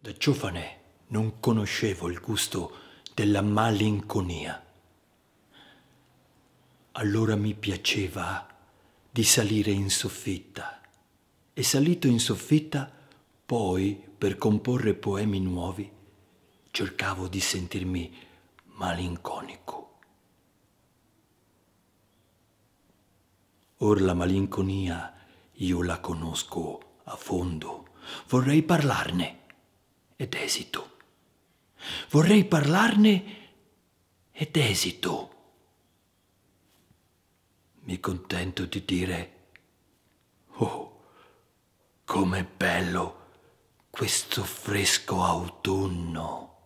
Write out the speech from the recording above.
Da giovane non conoscevo il gusto della malinconia. Allora mi piaceva di salire in soffitta e salito in soffitta poi per comporre poemi nuovi cercavo di sentirmi malinconico. Or la malinconia io la conosco a fondo, vorrei parlarne ed esito. Vorrei parlarne ed esito. Mi contento di dire, oh, com'è bello questo fresco autunno.